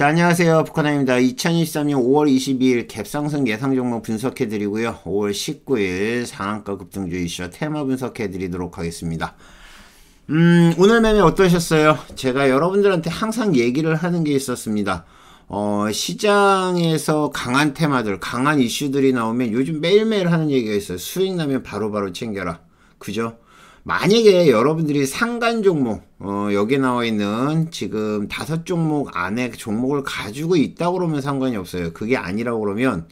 자, 안녕하세요. 북한아입니다. 2023년 5월 22일 갭상승 예상 종목 분석해드리고요. 5월 19일 상한가 급등주 이슈 테마 분석해드리도록 하겠습니다. 음, 오늘 매매 어떠셨어요? 제가 여러분들한테 항상 얘기를 하는 게 있었습니다. 어, 시장에서 강한 테마들, 강한 이슈들이 나오면 요즘 매일매일 하는 얘기가 있어요. 수익 나면 바로바로 바로 챙겨라. 그죠? 만약에 여러분들이 상간 종목, 어, 여기 나와 있는 지금 다섯 종목 안에 종목을 가지고 있다고 그러면 상관이 없어요. 그게 아니라고 그러면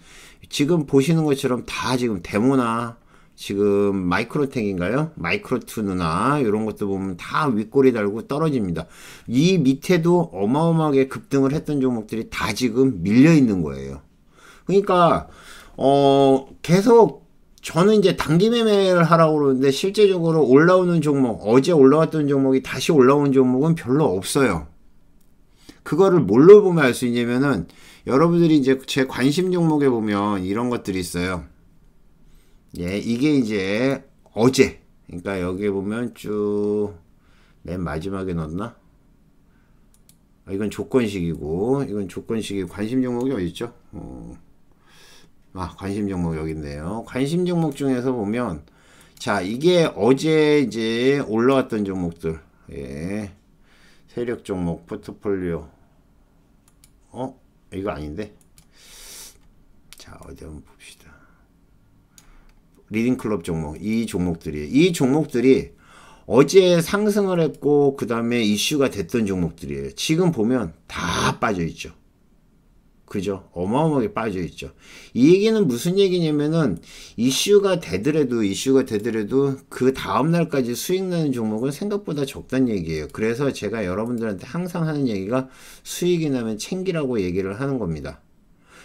지금 보시는 것처럼 다 지금 데모나 지금 마이크로텍인가요? 마이크로투누나 이런 것도 보면 다 윗골이 달고 떨어집니다. 이 밑에도 어마어마하게 급등을 했던 종목들이 다 지금 밀려 있는 거예요. 그러니까 어 계속 저는 이제 단기 매매를 하라고 그러는데 실제적으로 올라오는 종목, 어제 올라왔던 종목이 다시 올라온 종목은 별로 없어요. 그거를 뭘로 보면 알 수 있냐면은 여러분들이 이제 제 관심 종목에 보면 이런 것들이 있어요. 예, 이게 이제 어제. 그러니까 여기에 보면 쭉 맨 마지막에 넣었나? 아, 이건 조건식이고 이건 조건식이 관심 종목이 어디 죠 어. 아, 관심 종목 여기 있네요. 관심 종목 중에서 보면 자, 이게 어제 이제 올라왔던 종목들. 예. 세력 종목 포트폴리오. 어? 이거 아닌데. 자, 어디 한번 봅시다. 리딩 클럽 종목. 이 종목들이 이 종목들이 어제 상승을 했고 그 다음에 이슈가 됐던 종목들이에요. 지금 보면 다 빠져있죠. 그죠? 어마어마하게 빠져 있죠. 이 얘기는 무슨 얘기냐면은 이슈가 되더라도 이슈가 되더라도 그 다음 날까지 수익 나는 종목은 생각보다 적단 얘기예요. 그래서 제가 여러분들한테 항상 하는 얘기가 수익이 나면 챙기라고 얘기를 하는 겁니다.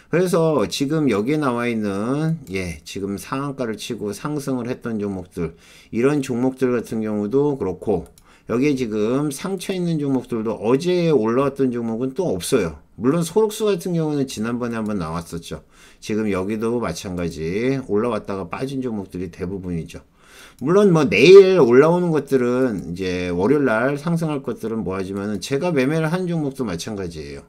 그래서 지금 여기에 나와 있는 예 지금 상한가를 치고 상승을 했던 종목들 이런 종목들 같은 경우도 그렇고 여기에 지금 상처 있는 종목들도 어제 올라왔던 종목은 또 없어요. 물론 소록수 같은 경우는 지난번에 한번 나왔었죠. 지금 여기도 마찬가지 올라왔다가 빠진 종목들이 대부분이죠. 물론 뭐 내일 올라오는 것들은 이제 월요일 날 상승할 것들은 뭐하지만은 제가 매매를 한 종목도 마찬가지예요.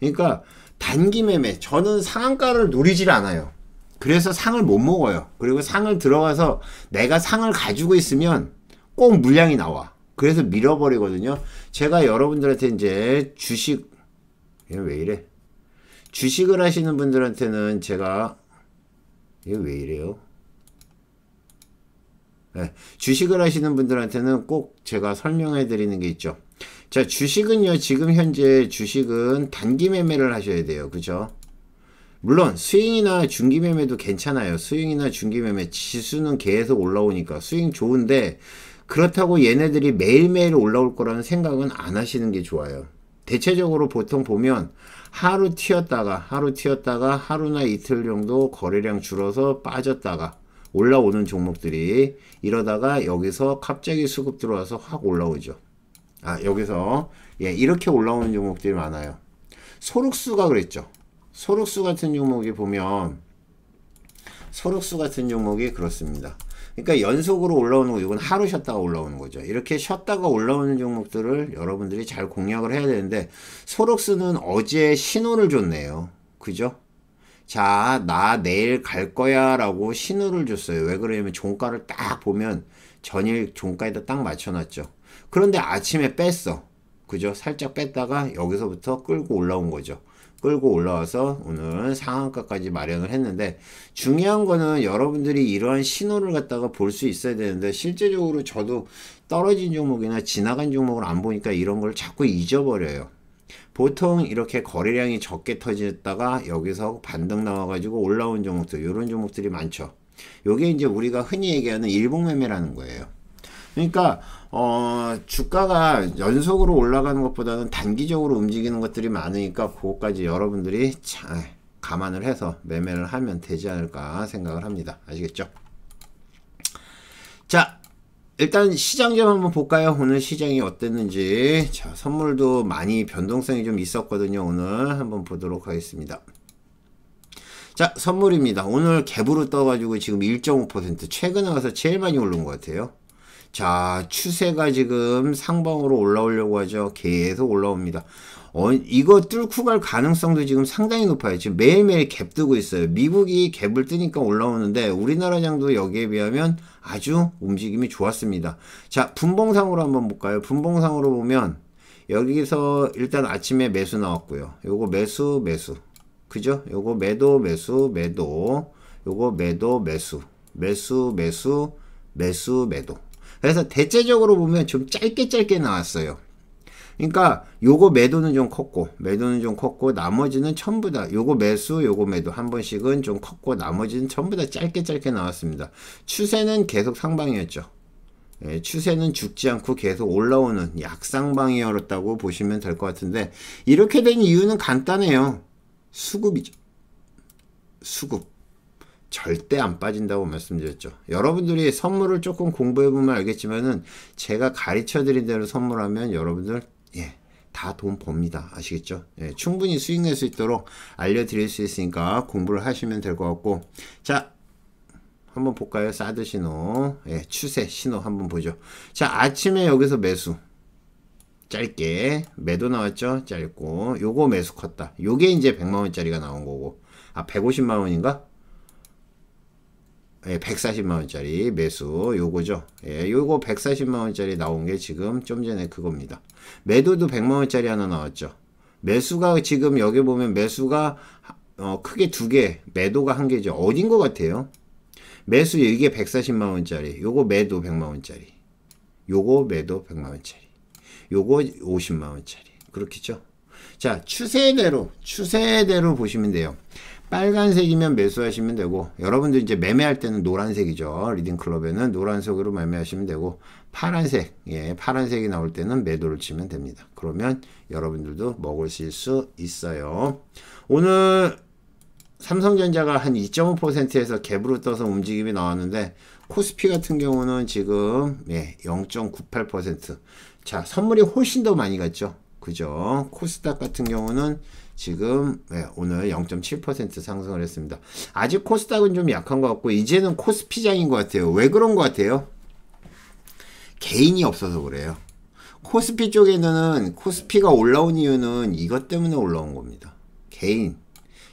그러니까 단기 매매 저는 상한가를 노리질 않아요. 그래서 상을 못 먹어요. 그리고 상을 들어가서 내가 상을 가지고 있으면 꼭 물량이 나와. 그래서 밀어버리거든요. 제가 여러분들한테 이제 주식 얘왜 이래? 주식을 하시는 분들한테는 제가 이왜 이래요? 네, 주식을 하시는 분들한테는 꼭 제가 설명해 드리는 게 있죠. 자, 주식은요. 지금 현재 주식은 단기 매매를 하셔야 돼요. 그죠? 물론 스윙이나 중기 매매도 괜찮아요. 스윙이나 중기 매매 지수는 계속 올라오니까 스윙 좋은데 그렇다고 얘네들이 매일매일 올라올 거라는 생각은 안 하시는 게 좋아요. 대체적으로 보통 보면 하루 튀었다가 하루 튀었다가 하루나 이틀 정도 거래량 줄어서 빠졌다가 올라오는 종목들이 이러다가 여기서 갑자기 수급 들어와서 확 올라오죠. 아 여기서 예 이렇게 올라오는 종목들이 많아요. 소록수가 그랬죠. 소록수 같은 종목이 보면 소록수 같은 종목이 그렇습니다. 그러니까 연속으로 올라오는 거 이건 하루 쉬었다가 올라오는 거죠. 이렇게 쉬었다가 올라오는 종목들을 여러분들이 잘 공략을 해야 되는데 소록스는 어제 신호를 줬네요. 그죠? 자, 나 내일 갈 거야 라고 신호를 줬어요. 왜 그러냐면 종가를 딱 보면 전일 종가에다 딱 맞춰놨죠. 그런데 아침에 뺐어. 그죠? 살짝 뺐다가 여기서부터 끌고 올라온 거죠. 끌고 올라와서 오늘 상한가까지 마련을 했는데 중요한 거는 여러분들이 이러한 신호를 갖다가 볼 수 있어야 되는데 실제적으로 저도 떨어진 종목이나 지나간 종목을 안 보니까 이런 걸 자꾸 잊어버려요. 보통 이렇게 거래량이 적게 터졌다가 여기서 반등 나와가지고 올라온 종목들 이런 종목들이 많죠. 요게 이제 우리가 흔히 얘기하는 일봉매매라는 거예요. 그러니까 어 주가가 연속으로 올라가는 것보다는 단기적으로 움직이는 것들이 많으니까 그것까지 여러분들이 잘 감안을 해서 매매를 하면 되지 않을까 생각을 합니다. 아시겠죠? 자, 일단 시장 좀 한번 볼까요? 오늘 시장이 어땠는지. 자, 선물도 많이 변동성이 좀 있었거든요. 오늘 한번 보도록 하겠습니다. 자, 선물입니다. 오늘 갭으로 떠가지고 지금 1.5% 최근에 와서 제일 많이 오른 것 같아요. 자, 추세가 지금 상방으로 올라오려고 하죠. 계속 올라옵니다. 어, 이거 뚫고 갈 가능성도 지금 상당히 높아요. 지금 매일매일 갭 뜨고 있어요. 미국이 갭을 뜨니까 올라오는데 우리나라 장도 여기에 비하면 아주 움직임이 좋았습니다. 자, 분봉상으로 한번 볼까요? 분봉상으로 보면 여기서 일단 아침에 매수 나왔고요. 요거 매수, 매수. 그죠? 요거 매도, 매수, 매도. 요거 매도, 매수. 매수, 매수, 매수, 매도. 그래서 대체적으로 보면 좀 짧게 짧게 나왔어요. 그러니까 요거 매도는 좀 컸고 매도는 좀 컸고 나머지는 전부 다 요거 매수 요거 매도 한 번씩은 좀 컸고 나머지는 전부 다 짧게 짧게 나왔습니다. 추세는 계속 상방이었죠. 예, 추세는 죽지 않고 계속 올라오는 약상방이었다고 보시면 될 것 같은데 이렇게 된 이유는 간단해요. 수급이죠. 수급. 절대 안 빠진다고 말씀드렸죠. 여러분들이 선물을 조금 공부해보면 알겠지만은 제가 가르쳐드린 대로 선물하면 여러분들 예, 다 돈봅니다 아시겠죠? 예, 충분히 수익낼 수 있도록 알려드릴 수 있으니까 공부를 하시면 될 것 같고 자 한번 볼까요? 사드 신호 예, 추세 신호 한번 보죠. 자 아침에 여기서 매수 짧게 매도 나왔죠? 짧고 요거 매수 컸다. 요게 이제 100만원짜리가 나온 거고 아 150만원인가? 예, 140만원짜리 매수 요거죠 예, 요거 140만원짜리 나온게 지금 좀 전에 그겁니다 매도도 100만원짜리 하나 나왔죠 매수가 지금 여기 보면 매수가 어, 크게 두개 매도가 한 개죠 어딘 것 같아요 매수 이게 140만원짜리 요거 매도 100만원짜리 요거 매도 100만원짜리 요거 50만원짜리 그렇겠죠 자 추세대로 추세대로 보시면 돼요 빨간색이면 매수하시면 되고 여러분들 이제 매매할 때는 노란색이죠. 리딩클럽에는 노란색으로 매매하시면 되고 파란색, 예, 파란색이 나올 때는 매도를 치면 됩니다. 그러면 여러분들도 먹으실 수 있어요. 오늘 삼성전자가 한 2.5%에서 갭으로 떠서 움직임이 나왔는데 코스피 같은 경우는 지금 예, 0.98%자 선물이 훨씬 더 많이 갔죠. 그죠? 코스닥 같은 경우는 지금 네, 오늘 0.7% 상승을 했습니다. 아직 코스닥은 좀 약한 것 같고 이제는 코스피장인 것 같아요. 왜 그런 것 같아요? 개인이 없어서 그래요. 코스피 쪽에는 코스피가 올라온 이유는 이것 때문에 올라온 겁니다. 개인.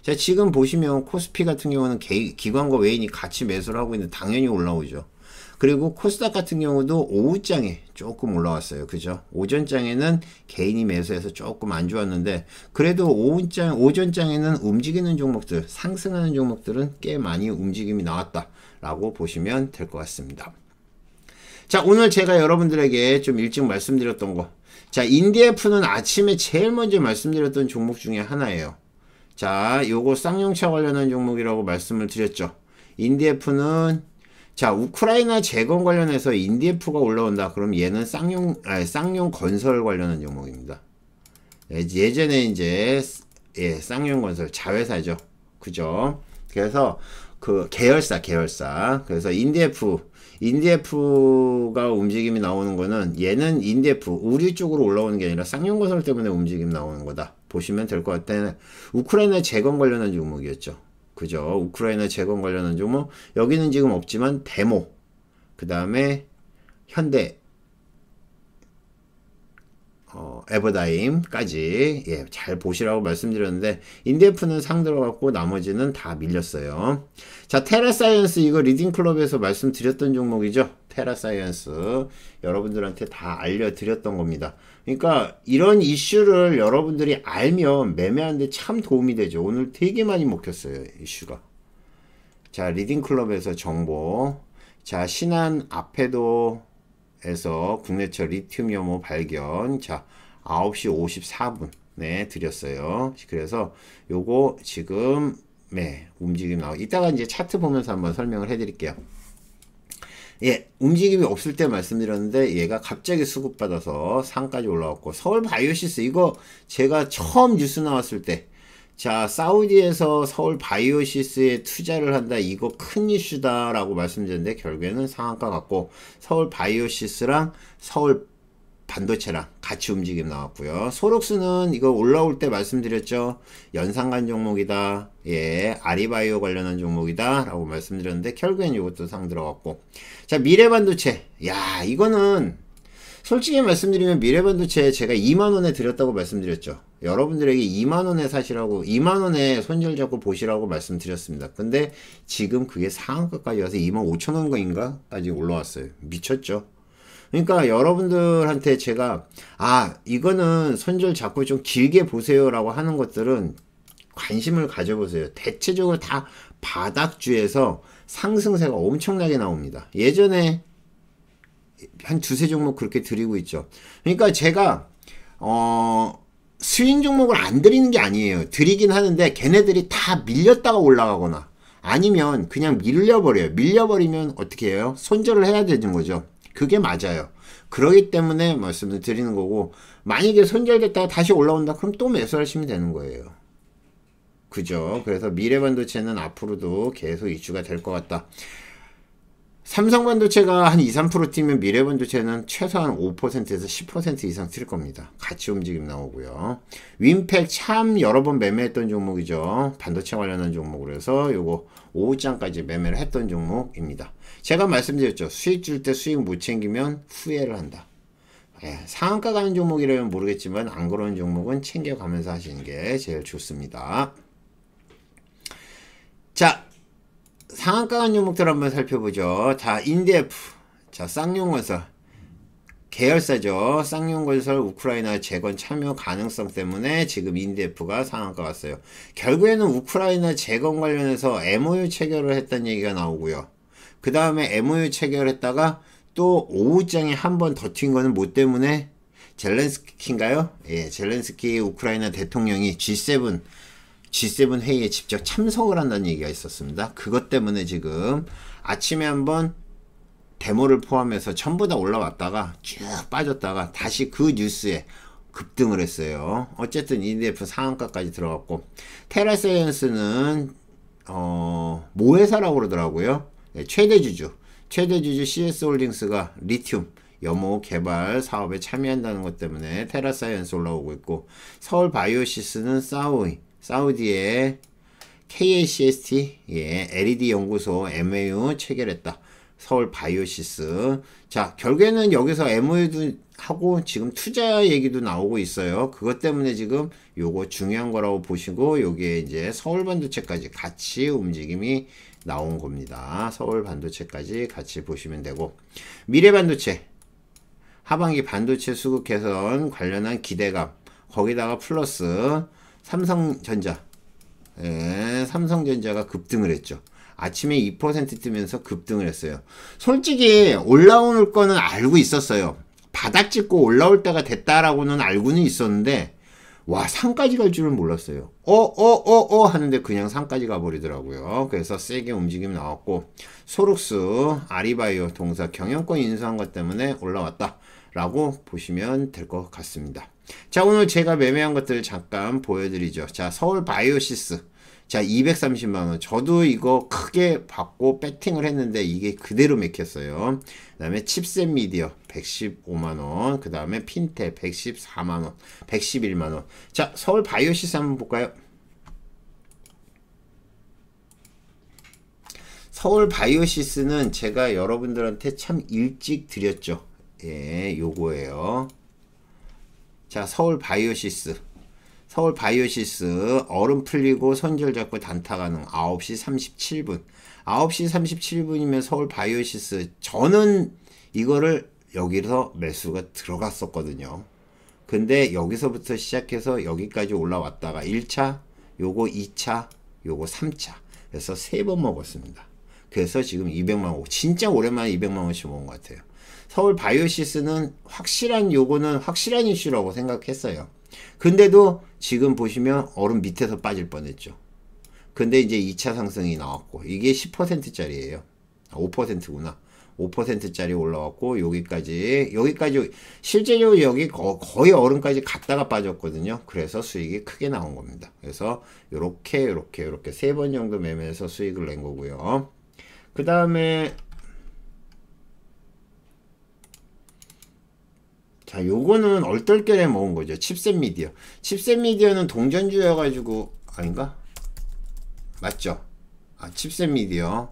자 지금 보시면 코스피 같은 경우는 개, 기관과 외인이 같이 매수를 하고 있는데 당연히 올라오죠. 그리고 코스닥 같은 경우도 오후장에 조금 올라왔어요. 그죠? 오전장에는 개인이 매수해서 조금 안 좋았는데 그래도 오후장, 오전장에는 움직이는 종목들, 상승하는 종목들은 꽤 많이 움직임이 나왔다라고 보시면 될 것 같습니다. 자, 오늘 제가 여러분들에게 좀 일찍 말씀드렸던 거. 자, 인디에프는 아침에 제일 먼저 말씀드렸던 종목 중에 하나예요. 자, 요거 쌍용차 관련한 종목이라고 말씀을 드렸죠. 인디에프는 자, 우크라이나 재건 관련해서 인디에프가 올라온다. 그럼 얘는 쌍용, 아니, 쌍용 건설 관련한 종목입니다. 예, 예전에 이제, 예, 쌍용 건설 자회사죠. 그죠? 그래서 그 계열사, 계열사. 그래서 인디에프, 인디에프가 움직임이 나오는 거는 얘는 인디에프, 우리 쪽으로 올라오는 게 아니라 쌍용 건설 때문에 움직임 나오는 거다. 보시면 될 것 같아. 요 우크라이나 재건 관련한 종목이었죠. 그죠? 우크라이나 재건 관련한 종목 여기는 지금 없지만 데모 그 다음에 현대 어, 에버다임까지 예, 잘 보시라고 말씀드렸는데 인데프는 상들어 갔고 나머지는 다 밀렸어요. 자 테라사이언스 이거 리딩클럽에서 말씀드렸던 종목이죠. 테라사이언스 여러분들한테 다 알려드렸던 겁니다. 그러니까 이런 이슈를 여러분들이 알면 매매하는데 참 도움이 되죠. 오늘 되게 많이 먹혔어요 이슈가. 자 리딩클럽에서 정보 자 신한 앞에도 에서 국내철 리튬 염호 발견 자 9시 54분 네 드렸어요 그래서 요거 지금 네 움직임 나와 이따가 이제 차트 보면서 한번 설명을 해 드릴게요 예 움직임이 없을 때 말씀드렸는데 얘가 갑자기 수급받아서 상까지 올라왔고 서울 바이오시스 이거 제가 처음 뉴스 나왔을 때 자, 사우디에서 서울 바이오시스에 투자를 한다. 이거 큰 이슈다라고 말씀드렸는데 결국에는 상한가 같고 서울 바이오시스랑 서울 반도체랑 같이 움직임 나왔고요. 소록스는 이거 올라올 때 말씀드렸죠. 연상간 종목이다. 예, 아리바이오 관련한 종목이다. 라고 말씀드렸는데 결국엔 이것도 상 들어갔고. 자, 미래반도체. 야, 이거는 솔직히 말씀드리면 미래반도체 제가 2만원에 드렸다고 말씀드렸죠. 여러분들에게 2만원에 사시라고 2만원에 손절 잡고 보시라고 말씀드렸습니다 근데 지금 그게 상한가까지 와서 2만 5천원인가까지 올라왔어요 미쳤죠 그러니까 여러분들한테 제가 아 이거는 손절 잡고 좀 길게 보세요 라고 하는 것들은 관심을 가져보세요 대체적으로 다 바닥주에서 상승세가 엄청나게 나옵니다 예전에 한 두세 종목 그렇게 드리고 있죠 그러니까 제가 어 스윙 종목을 안 드리는 게 아니에요. 드리긴 하는데 걔네들이 다 밀렸다가 올라가거나 아니면 그냥 밀려버려요. 밀려버리면 어떻게 해요? 손절을 해야 되는 거죠. 그게 맞아요. 그러기 때문에 말씀을 드리는 거고 만약에 손절됐다가 다시 올라온다 그럼 또 매수하시면 되는 거예요. 그죠? 그래서 미래반도체는 앞으로도 계속 이슈가 될 것 같다. 삼성 반도체가 한 2, 3% 뛰면 미래 반도체는 최소한 5%에서 10% 이상 뛸 겁니다. 같이 움직임 나오고요. 윈팩 참 여러 번 매매했던 종목이죠. 반도체 관련한 종목으로 해서 요거 5장까지 매매를 했던 종목입니다. 제가 말씀드렸죠. 수익 줄 때 수익 못 챙기면 후회를 한다. 예, 상한가 가는 종목이라면 모르겠지만 안 그런 종목은 챙겨가면서 하시는 게 제일 좋습니다. 자, 상한가간 종목들 한번 살펴보죠. 자, 인디에프. 자, 쌍용건설. 계열사죠. 쌍용건설 우크라이나 재건 참여 가능성 때문에 지금 인디에프가 상한가 갔어요. 결국에는 우크라이나 재건 관련해서 MOU 체결을 했다는 얘기가 나오고요. 그 다음에 MOU 체결했다가 또 오후장에 한번더튄 거는 뭐 때문에 젤렌스키인가요? 예, 젤렌스키 우크라이나 대통령이 G7 G7 회의에 직접 참석을 한다는 얘기가 있었습니다. 그것 때문에 지금 아침에 한번 데모를 포함해서 전부 다 올라왔다가 쭉 빠졌다가 다시 그 뉴스에 급등을 했어요. 어쨌든 EDF 상한가까지 들어갔고 테라사이언스는 어, 모회사라고 그러더라고요. 네, 최대 주주, 최대 주주 CS홀딩스가 리튬 염호 개발 사업에 참여한다는 것 때문에 테라사이언스 올라오고 있고 서울 바이오시스는 싸우이 사우디의 KACST, 예, LED 연구소 MOU 체결했다. 서울 바이오시스. 자, 결국에는 여기서 MOU도 하고 지금 투자 얘기도 나오고 있어요. 그것 때문에 지금 요거 중요한 거라고 보시고 여기에 이제 서울 반도체까지 같이 움직임이 나온 겁니다. 서울 반도체까지 같이 보시면 되고 미래 반도체 하반기 반도체 수급 개선 관련한 기대감 거기다가 플러스 삼성전자. 에, 예, 삼성전자가 급등을 했죠. 아침에 2% 뜨면서 급등을 했어요. 솔직히 올라올 거는 알고 있었어요. 바닥 찍고 올라올 때가 됐다라고는 알고는 있었는데 와 상까지 갈 줄은 몰랐어요. 어 어 어어 어, 어, 어 하는데 그냥 상까지 가버리더라고요. 그래서 세게 움직임 나왔고 소룩스 아리바이오 동사 경영권 인수한 것 때문에 올라왔다. 라고 보시면 될 것 같습니다. 자 오늘 제가 매매한 것들 잠깐 보여드리죠. 자 서울 바이오시스 자 230만원 저도 이거 크게 받고 배팅을 했는데 이게 그대로 맥혔어요 그 다음에 칩셋 미디어 115만원 그 다음에 핀테 114만원 111만원 자 서울 바이오시스 한번 볼까요 서울 바이오시스는 제가 여러분들한테 참 일찍 드렸죠 예, 요거예요. 자, 서울 바이오시스. 서울 바이오시스 얼음 풀리고 손절 잡고 단타 가능 9시 37분. 9시 37분이면 서울 바이오시스 저는 이거를 여기서 매수가 들어갔었거든요. 근데 여기서부터 시작해서 여기까지 올라왔다가 1차, 요거 2차, 요거 3차. 그래서 세 번 먹었습니다. 그래서 지금 200만 원, 진짜 오랜만에 200만 원씩 먹은 것 같아요. 서울 바이오시스는 확실한 요거는 확실한 이슈라고 생각했어요. 근데도 지금 보시면 얼음 밑에서 빠질 뻔했죠. 근데 이제 2차 상승이 나왔고 이게 10%짜리예요. 5%구나. 5%짜리 올라왔고 여기까지 여기까지 실제적으로 여기 거의 얼음까지 갔다가 빠졌거든요. 그래서 수익이 크게 나온 겁니다. 그래서 이렇게이렇게이렇게 세 번 정도 매매해서 수익을 낸 거고요. 그 다음에 자, 요거는 얼떨결에 먹은 거죠. 칩셋 미디어. 칩셋 미디어는 동전주여가지고, 아닌가? 맞죠? 아, 칩셋 미디어.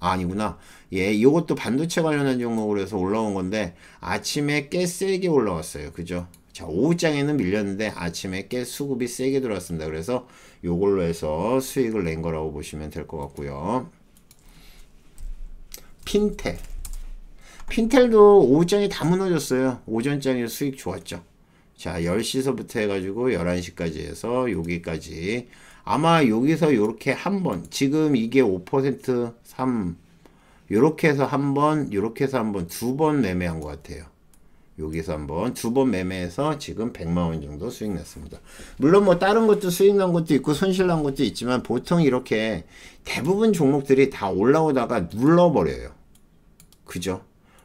아, 니구나 예, 요것도 반도체 관련한 종목으로 해서 올라온 건데, 아침에 꽤 세게 올라왔어요. 그죠? 자, 오후장에는 밀렸는데, 아침에 꽤 수급이 세게 들어왔습니다. 그래서 요걸로 해서 수익을 낸 거라고 보시면 될 것 같고요. 핀테. 핀텔도 오전이 다 무너졌어요. 오전장에 수익 좋았죠. 자 10시서부터 해가지고 11시까지 해서 여기까지 아마 여기서 요렇게 한번 지금 이게 5% 3 요렇게 해서 한번 요렇게 해서 한번 두 번 매매한 것 같아요. 여기서 한번 두 번 매매해서 지금 100만원 정도 수익 냈습니다 물론 뭐 다른 것도 수익 난 것도 있고 손실 난 것도 있지만 보통 이렇게 대부분 종목들이 다 올라오다가 눌러버려요. 그죠?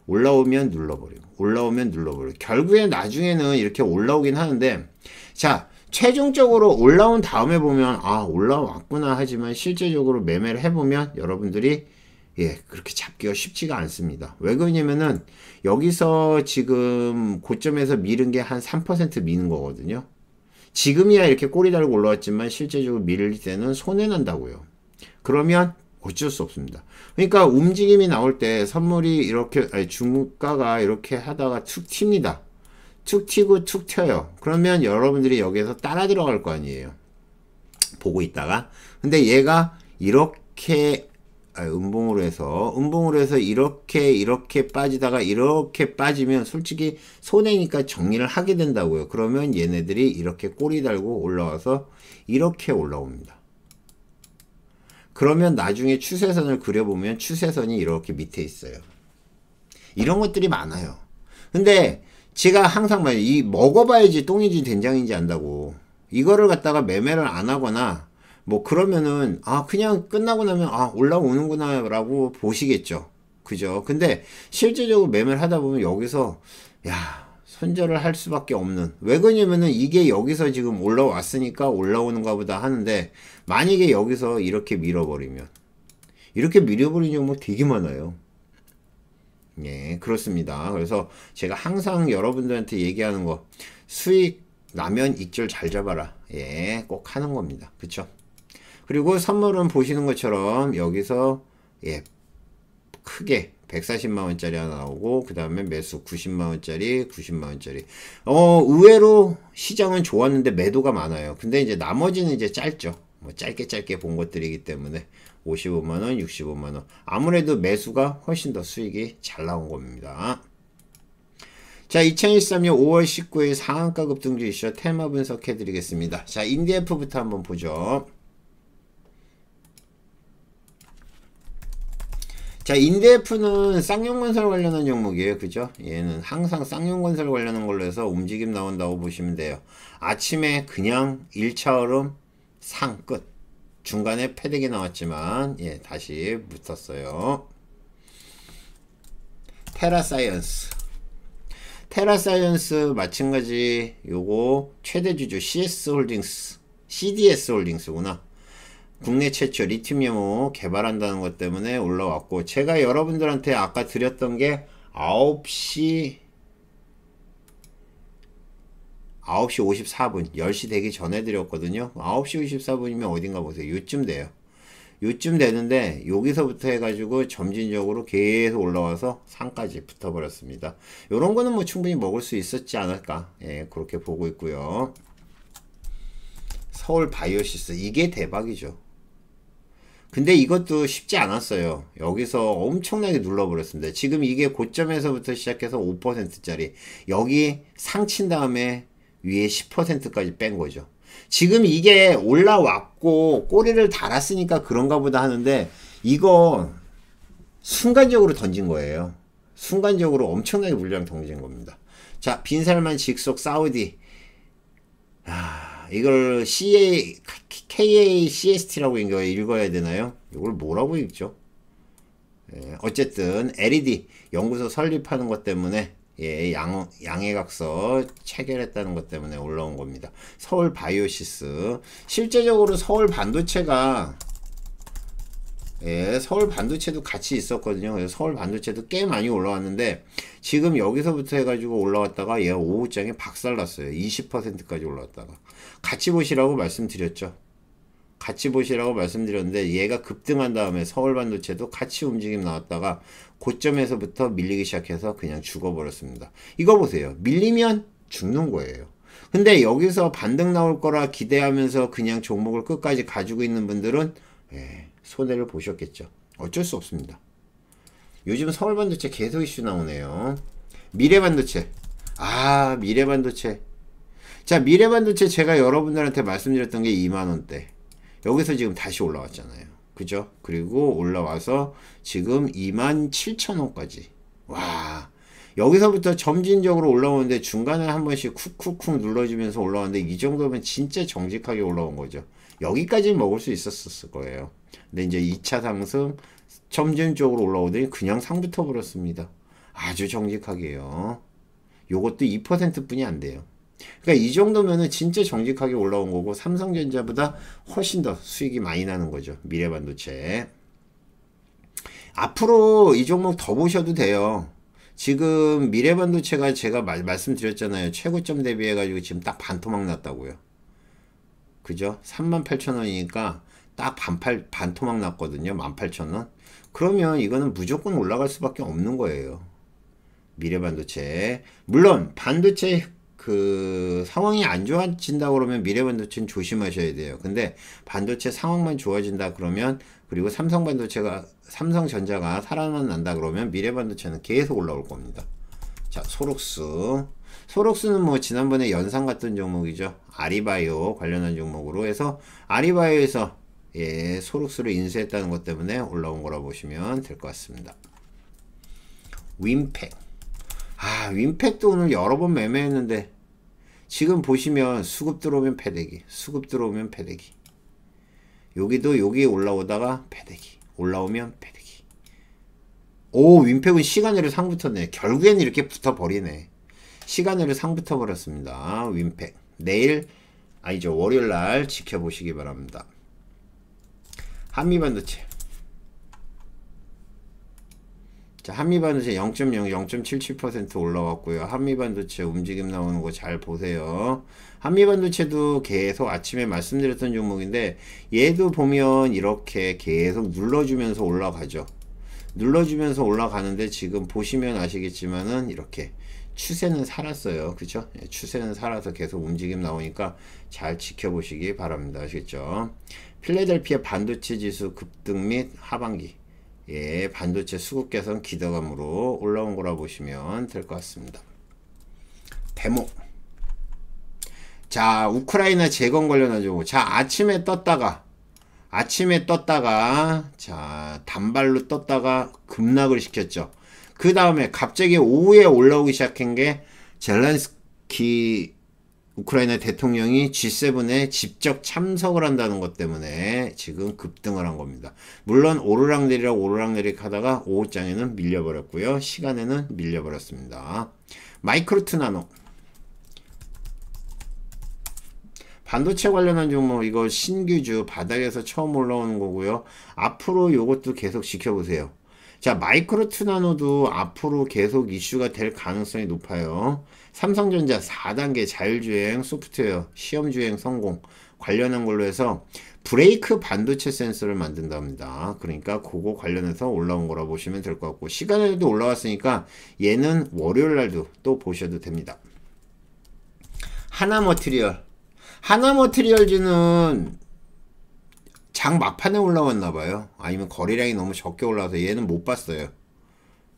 올라오면 눌러버리고 올라오면 눌러버리고 결국에 나중에는 이렇게 올라오긴 하는데 자 최종적으로 올라온 다음에 보면 아 올라왔구나 하지만 실제적으로 매매를 해보면 여러분들이 예 그렇게 잡기가 쉽지가 않습니다 왜 그러냐면은 여기서 지금 고점에서 미는 게한 3% 미는 거거든요 지금이야 이렇게 꼬리 달고 올라왔지만 실제적으로 밀릴 때는 손해난다고요 그러면 어쩔 수 없습니다. 그러니까 움직임이 나올 때 선물이 이렇게 아니, 주가가 이렇게 하다가 툭 튑니다. 툭 튀고 툭 튀어요. 그러면 여러분들이 여기에서 따라 들어갈 거 아니에요. 보고 있다가 근데 얘가 이렇게 아, 음봉으로 해서 음봉으로 해서 이렇게 이렇게 빠지다가 이렇게 빠지면 솔직히 손해니까 정리를 하게 된다고요. 그러면 얘네들이 이렇게 꼬리 달고 올라와서 이렇게 올라옵니다. 그러면 나중에 추세선을 그려보면 추세선이 이렇게 밑에 있어요. 이런 것들이 많아요. 근데 제가 항상 말해요. 이 먹어봐야지 똥인지 된장인지 안다고. 이거를 갖다가 매매를 안 하거나 뭐 그러면은 아 그냥 끝나고 나면 아 올라오는구나 라고 보시겠죠. 그죠? 근데 실제적으로 매매를 하다 보면 여기서 야 손절을 할 수밖에 없는 왜 그러냐면은 이게 여기서 지금 올라왔으니까 올라오는가 보다 하는데 만약에 여기서 이렇게 밀어버리면 이렇게 밀어버리는 경 되게 많아요 예 그렇습니다 그래서 제가 항상 여러분들한테 얘기하는 거 수익 나면 입절 잘 잡아라 예 꼭 하는 겁니다 그쵸 그리고 선물은 보시는 것처럼 여기서 예 크게 140만 원짜리 하나 나오고 그 다음에 매수 90만 원짜리 90만 원짜리 어 의외로 시장은 좋았는데 매도가 많아요 근데 이제 나머지는 이제 짧죠 뭐 짧게 짧게 본 것들이기 때문에 55만 원 65만 원 아무래도 매수가 훨씬 더 수익이 잘 나온 겁니다 자2 0 1 3년 5월 19일 상한가 급등주 이슈 테마 분석해 드리겠습니다 자인디에프부터 한번 보죠 자, 인대프는 쌍용건설 관련한 종목이에요. 그죠? 얘는 항상 쌍용건설 관련한 걸로 해서 움직임 나온다고 보시면 돼요. 아침에 그냥 1차 얼음 상 끝. 중간에 패딩이 나왔지만 예, 다시 붙었어요. 테라사이언스 테라사이언스 마찬가지 요거 최대 주주 CS홀딩스 CDS홀딩스구나 국내 최초 리튬이호 개발한다는 것 때문에 올라왔고 제가 여러분들한테 아까 드렸던 게 9시 9시 54분 10시 되기 전에 드렸거든요 9시 54분이면 어딘가 보세요 요쯤 돼요 요쯤 되는데 여기서부터 해가지고 점진적으로 계속 올라와서 상까지 붙어버렸습니다 요런 거는 뭐 충분히 먹을 수 있었지 않을까 예 그렇게 보고 있고요 서울 바이오시스 이게 대박이죠 근데 이것도 쉽지 않았어요. 여기서 엄청나게 눌러버렸습니다. 지금 이게 고점에서부터 시작해서 5%짜리 여기 상친 다음에 위에 10%까지 뺀 거죠. 지금 이게 올라왔고 꼬리를 달았으니까 그런가 보다 하는데 이거 순간적으로 던진 거예요. 순간적으로 엄청나게 물량 던진 겁니다. 자 빈살만 직속 사우디 아, 이걸 CA KACST라고 읽어야 되나요? 이걸 뭐라고 읽죠? 예, 어쨌든 LED 연구소 설립하는 것 때문에 예, 양, 양해각서 체결했다는 것 때문에 올라온 겁니다. 서울 바이오시스 실제적으로 서울 반도체가 예, 서울 반도체도 같이 있었거든요. 서 서울 반도체도 꽤 많이 올라왔는데 지금 여기서부터 해가지고 올라왔다가 얘 오후장에 박살났어요. 20%까지 올라왔다가 같이 보시라고 말씀드렸죠. 같이 보시라고 말씀드렸는데 얘가 급등한 다음에 서울반도체도 같이 움직임 나왔다가 고점에서부터 밀리기 시작해서 그냥 죽어버렸습니다. 이거 보세요. 밀리면 죽는 거예요. 근데 여기서 반등 나올 거라 기대하면서 그냥 종목을 끝까지 가지고 있는 분들은 예, 손해를 보셨겠죠. 어쩔 수 없습니다. 요즘 서울반도체 계속 이슈 나오네요. 미래반도체. 아 미래반도체. 자 미래반도체 제가 여러분들한테 말씀드렸던 게 2만원대. 여기서 지금 다시 올라왔잖아요. 그죠? 그리고 올라와서 지금 27,000원까지. 와. 여기서부터 점진적으로 올라오는데 중간에 한 번씩 쿡쿡쿡 눌러주면서 올라오는데 이 정도면 진짜 정직하게 올라온 거죠. 여기까지는 먹을 수 있었을 거예요. 근데 이제 2차 상승 점진적으로 올라오더니 그냥 상부터 버렸습니다. 아주 정직하게요. 요것도 2%뿐이 안 돼요. 그러니까 이 정도면은 진짜 정직하게 올라온 거고 삼성전자보다 훨씬 더 수익이 많이 나는 거죠. 미래 반도체. 앞으로 이 종목 더 보셔도 돼요. 지금 미래 반도체가 제가 말, 말씀드렸잖아요. 최고점 대비해 가지고 지금 딱 반토막 났다고요. 그죠? 38,000원이니까 딱 반팔 반토막 났거든요. 18,000원. 그러면 이거는 무조건 올라갈 수밖에 없는 거예요. 미래 반도체. 물론 반도체 그 상황이 안 좋아진다 그러면 미래 반도체는 조심하셔야 돼요. 근데 반도체 상황만 좋아진다 그러면 그리고 삼성 반도체가 삼성전자가 살아만 난다 그러면 미래 반도체는 계속 올라올 겁니다. 자, 소록스. 소록스는 뭐 지난번에 연상 같은 종목이죠. 아리바이오 관련한 종목으로 해서 아리바이오에서 예, 소록스를 인수했다는 것 때문에 올라온 거라 보시면 될 것 같습니다. 윈팩. 아, 윈팩도 오늘 여러 번 매매했는데 지금 보시면 수급 들어오면 패대기 수급 들어오면 패대기 여기도 여기 에 올라오다가 패대기 올라오면 패대기 오 윈팩은 시간으로 상 붙었네 결국엔 이렇게 붙어버리네 시간으로 상 붙어버렸습니다 윈팩 내일 아니죠 월요일날 지켜보시기 바랍니다 한미반도체 자, 한미반도체 0.0, 0.77% 올라왔고요. 한미반도체 움직임 나오는 거 잘 보세요. 한미반도체도 계속 아침에 말씀드렸던 종목인데 얘도 보면 이렇게 계속 눌러주면서 올라가죠. 눌러주면서 올라가는데 지금 보시면 아시겠지만은 이렇게 추세는 살았어요. 그쵸? 예, 추세는 살아서 계속 움직임 나오니까 잘 지켜보시기 바랍니다. 아시겠죠? 필라델피아 반도체 지수 급등 및 하반기 예, 반도체 수급 개선 기대감으로 올라온 거라 보시면 될 것 같습니다. 대목. 자, 우크라이나 재건 관련하죠. 자, 아침에 떴다가 아침에 떴다가 자, 단발로 떴다가 급락을 시켰죠. 그 다음에 갑자기 오후에 올라오기 시작한 게 젤란스키 우크라이나 대통령이 G7에 직접 참석을 한다는 것 때문에 지금 급등을 한 겁니다. 물론 오르락내리락 오르락내리락 하다가 오후장에는 밀려버렸고요. 시간에는 밀려버렸습니다. 마이크로트 나노 반도체 관련한 종목 이거 신규주 바닥에서 처음 올라오는 거고요. 앞으로 이것도 계속 지켜보세요. 자, 마이크로 투나노도 앞으로 계속 이슈가 될 가능성이 높아요. 삼성전자 4단계 자율주행 소프트웨어 시험주행 성공 관련한 걸로 해서 브레이크 반도체 센서를 만든답니다. 그러니까 그거 관련해서 올라온 거라 보시면 될 것 같고 시간에도 올라왔으니까 얘는 월요일날도 또 보셔도 됩니다. 하나 머트리얼 하나 머트리얼즈는 장 막판에 올라왔나 봐요. 아니면 거래량이 너무 적게 올라와서 얘는 못 봤어요.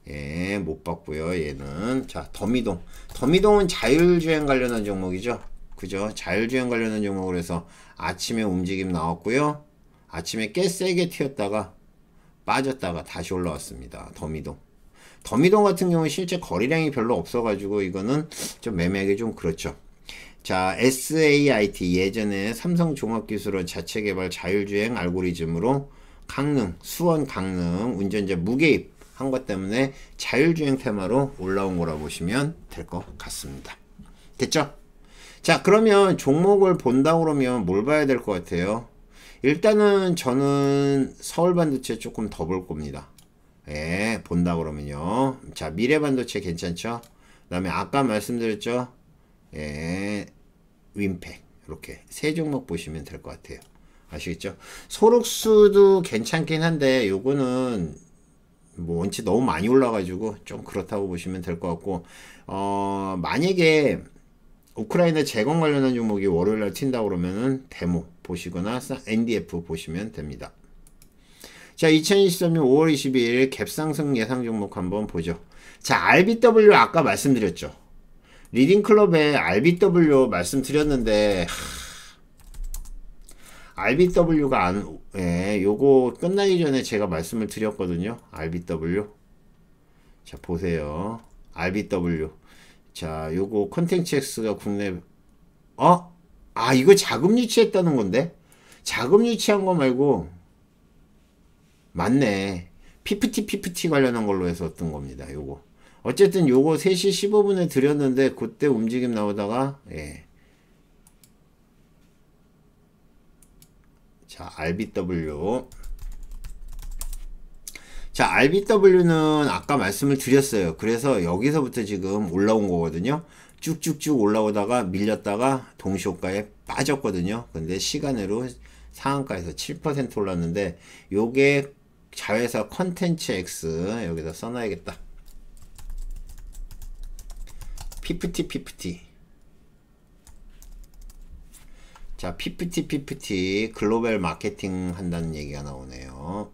예, 못 봤고요. 얘는 자, 더미동. 더미동은 자율주행 관련한 종목이죠. 그죠? 자율주행 관련한 종목으로 해서 아침에 움직임 나왔고요. 아침에 꽤 세게 튀었다가 빠졌다가 다시 올라왔습니다. 더미동. 더미동 같은 경우는 실제 거래량이 별로 없어가지고 이거는 좀 매매하기 좀 그렇죠. 자, SAIT 예전에 삼성 종합기술원 자체 개발 자율주행 알고리즘으로 강릉, 수원 강릉 운전자 무개입 한 것 때문에 자율주행 테마로 올라온 거라 보시면 될 것 같습니다. 됐죠? 자, 그러면 종목을 본다 그러면 뭘 봐야 될 것 같아요? 일단은 저는 서울 반도체 조금 더 볼 겁니다. 예, 본다 그러면요. 자, 미래 반도체 괜찮죠? 그 다음에 아까 말씀드렸죠? 예, 윈팩 이렇게 세 종목 보시면 될 것 같아요. 아시겠죠? 소록수도 괜찮긴 한데 요거는 뭐원치 너무 많이 올라가지고 좀 그렇다고 보시면 될 것 같고 어 만약에 우크라이나 재건 관련한 종목이 월요일날 튄다 그러면은 데모 보시거나 NDF 보시면 됩니다. 자 2023년 5월 22일 갭상승 예상 종목 한번 보죠. 자 RBW 아까 말씀드렸죠. 리딩클럽에 RBW 말씀드렸는데 하, RBW가 안 예, 요거 끝나기 전에 제가 말씀을 드렸거든요. RBW 자 보세요. RBW 자 요거 컨텐츠 X가 국내 어? 아 이거 자금 유치했다는 건데 자금 유치한 거 말고 맞네 피프티 피프티 관련한 걸로 해서 어떤 겁니다 요거 어쨌든 요거 3시 15분에 드렸는데 그때 움직임 나오다가 예. 자 RBW 자 RBW는 아까 말씀을 드렸어요 그래서 여기서부터 지금 올라온 거거든요 쭉쭉쭉 올라오다가 밀렸다가 동시효과에 빠졌거든요 근데 시간으로 상한가에서 7% 올랐는데 요게 자회사 컨텐츠 X 여기다 써놔야겠다 피프티 피프티 자 피프티 피프티 글로벌 마케팅 한다는 얘기가 나오네요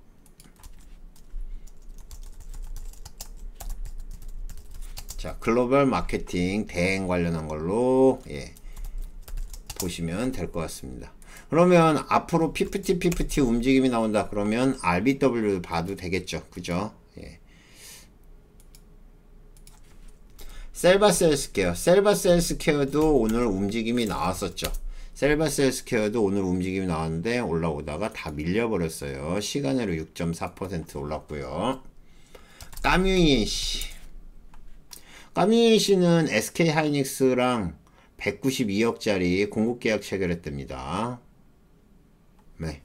자 글로벌 마케팅 대행 관련한 걸로 예 보시면 될 것 같습니다 그러면 앞으로 피프티 피프티 움직임이 나온다 그러면 r b w 봐도 되겠죠 그죠 셀바스 헬스케어 셀바스 헬스케어도 오늘 움직임이 나왔었죠 셀바스 헬스케어도 오늘 움직임이 나왔는데 올라오다가 다 밀려버렸어요 시간으로 6.4% 올랐고요 까뮤인씨 까뮤인씨는 SK하이닉스랑 192억짜리 공급계약 체결했답니다 네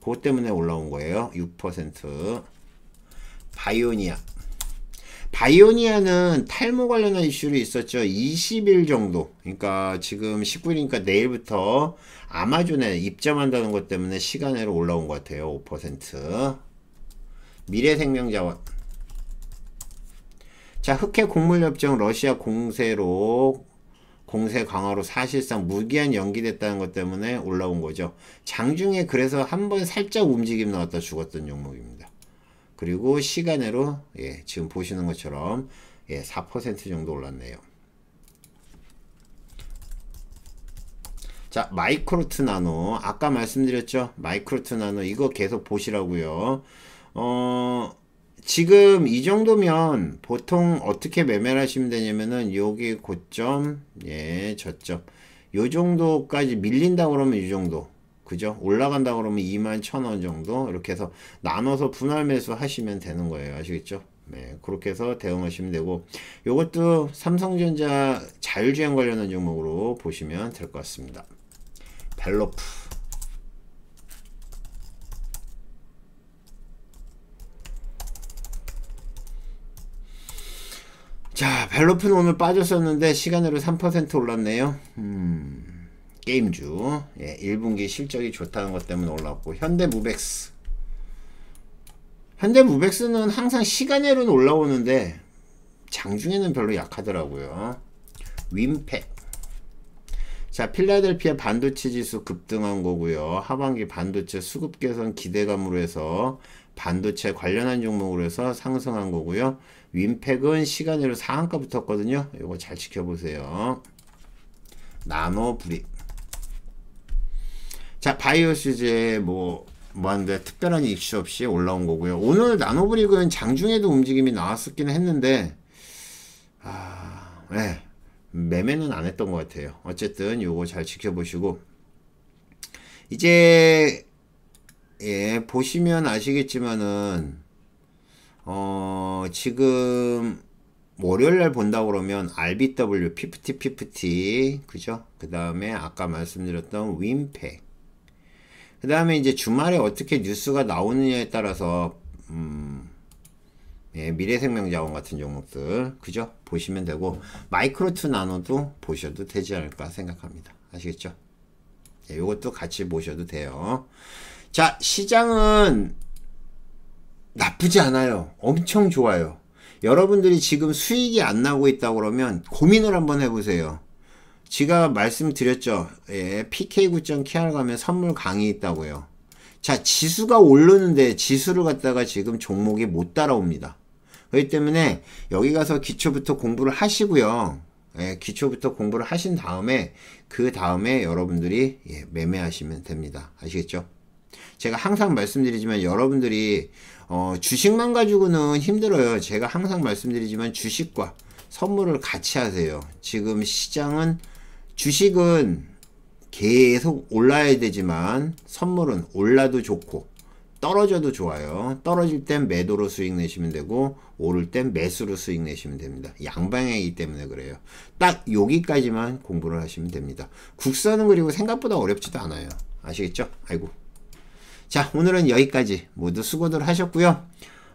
그것 때문에 올라온 거예요 6% 바이오니아 바이오니아는 탈모 관련한 이슈로 있었죠. 20일 정도. 그러니까 지금 19일이니까 내일부터 아마존에 입점한다는 것 때문에 시간으로 올라온 것 같아요. 5%. 미래생명자원. 자, 흑해 곡물협정 러시아 공세로 공세 강화로 사실상 무기한 연기됐다는 것 때문에 올라온 거죠. 장중에 그래서 한번 살짝 움직임 나왔다 죽었던 종목입니다. 그리고 시간으로 예, 지금 보시는 것처럼 예, 4% 정도 올랐네요. 자 마이크로트 나노 아까 말씀드렸죠 마이크로트 나노 이거 계속 보시라고요 어 지금 이 정도면 보통 어떻게 매매를 하시면 되냐면은 여기 고점 예 저점 요 정도까지 밀린다 그러면 이 정도 그죠? 올라간다 그러면 2만 1천원 정도 이렇게 해서 나눠서 분할 매수 하시면 되는 거예요. 아시겠죠? 네, 그렇게 해서 대응하시면 되고 이것도 삼성전자 자율주행 관련한 종목으로 보시면 될 것 같습니다. 벨로프 자, 벨로프는 오늘 빠졌었는데 시간으로 3% 올랐네요. 음... 게임주 예, 1분기 실적이 좋다는 것 때문에 올라왔고 현대무벡스 현대무벡스는 항상 시간에는 올라오는데 장중에는 별로 약하더라고요 윈팩 자 필라델피아 반도체 지수 급등한 거고요 하반기 반도체 수급 개선 기대감으로 해서 반도체 관련한 종목으로 해서 상승한 거고요 윈팩은 시간으로 상한가 붙었거든요 이거 잘 지켜보세요 나노브릭 자, 바이오 스제 뭐, 뭐 하는데 특별한 이슈 없이 올라온 거고요. 오늘 나노브릭은 장중에도 움직임이 나왔었긴 했는데, 아, 네. 매매는 안 했던 것 같아요. 어쨌든 요거 잘 지켜보시고, 이제, 예, 보시면 아시겠지만은, 어, 지금, 월요일날 본다 그러면 RBW 5050 그죠? 그 다음에 아까 말씀드렸던 윈팩 그 다음에 이제 주말에 어떻게 뉴스가 나오느냐에 따라서 음, 예, 미래생명자원 같은 종목들 그죠? 보시면 되고 마이크로투 나노도 보셔도 되지 않을까 생각합니다. 아시겠죠? 예, 이것도 같이 보셔도 돼요. 자 시장은 나쁘지 않아요. 엄청 좋아요. 여러분들이 지금 수익이 안 나고 있다 고 그러면 고민을 한번 해보세요. 제가 말씀드렸죠. 예, pk9.kr 가면 선물 강의 있다고요. 자, 지수가 오르는데 지수를 갖다가 지금 종목이 못 따라옵니다. 그렇기 때문에 여기 가서 기초부터 공부를 하시고요. 예, 기초부터 공부를 하신 다음에 그 다음에 여러분들이 예, 매매하시면 됩니다. 아시겠죠? 제가 항상 말씀드리지만 여러분들이 어, 주식만 가지고는 힘들어요. 제가 항상 말씀드리지만 주식과 선물을 같이 하세요. 지금 시장은 주식은 계속 올라야 되지만 선물은 올라도 좋고 떨어져도 좋아요. 떨어질 땐 매도로 수익 내시면 되고 오를 땐 매수로 수익 내시면 됩니다. 양방향이기 때문에 그래요. 딱 여기까지만 공부를 하시면 됩니다. 국사은 그리고 생각보다 어렵지도 않아요. 아시겠죠? 아이고. 자 오늘은 여기까지 모두 수고들 하셨고요.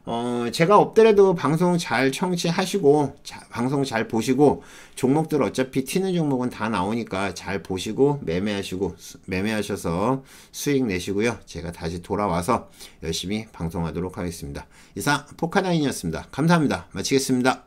어, 제가 없더라도 방송 잘 청취하시고, 자, 방송 잘 보시고, 종목들 어차피 튀는 종목은 다 나오니까 잘 보시고, 매매하시고, 수, 매매하셔서 수익 내시고요. 제가 다시 돌아와서 열심히 방송하도록 하겠습니다. 이상 포카나인이었습니다. 감사합니다. 마치겠습니다.